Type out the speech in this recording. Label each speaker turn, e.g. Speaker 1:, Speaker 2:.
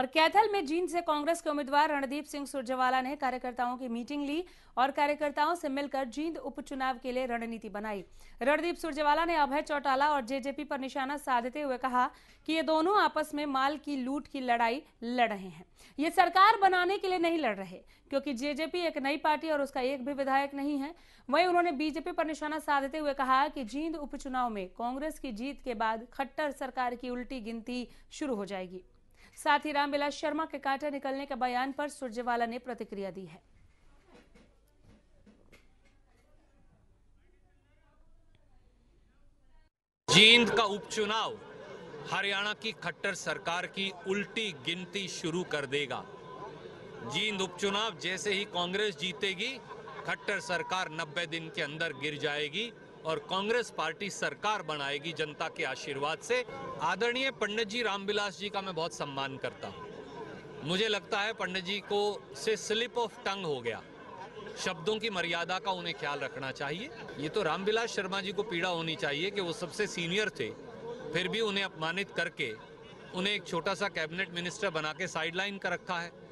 Speaker 1: और कैथल में जींद से कांग्रेस के उम्मीदवार रणदीप सिंह सुरजेवाला ने कार्यकर्ताओं की मीटिंग ली और कार्यकर्ताओं से मिलकर जींद उपचुनाव के लिए रणनीति बनाई रणदीप सुरजेवाला ने अभय चौटाला और जेजेपी पर निशाना साधते हुए कहा कि ये दोनों आपस में माल की लूट की लड़ाई लड़ रहे हैं ये सरकार बनाने के लिए नहीं लड़ रहे क्योंकि जेजेपी एक नई पार्टी और उसका एक भी विधायक नहीं है वही उन्होंने बीजेपी पर निशाना साधते हुए कहा कि जींद उपचुनाव में कांग्रेस की जीत के बाद खट्टर सरकार की उल्टी गिनती शुरू हो जाएगी साथ ही रामविलास शर्मा के कांटे निकलने के बयान पर सुरजेवाला ने प्रतिक्रिया दी है
Speaker 2: जींद का उपचुनाव हरियाणा की खट्टर सरकार की उल्टी गिनती शुरू कर देगा जींद उपचुनाव जैसे ही कांग्रेस जीतेगी खट्टर सरकार 90 दिन के अंदर गिर जाएगी और कांग्रेस पार्टी सरकार बनाएगी जनता के आशीर्वाद से आदरणीय पंडित जी रामविलास जी का मैं बहुत सम्मान करता हूँ मुझे लगता है पंडित जी को से स्लिप ऑफ टंग हो गया शब्दों की मर्यादा का उन्हें ख्याल रखना चाहिए ये तो रामविलास शर्मा जी को पीड़ा होनी चाहिए कि वो सबसे सीनियर थे फिर भी उन्हें अपमानित करके उन्हें एक छोटा सा कैबिनेट मिनिस्टर बना के साइडलाइन कर रखा है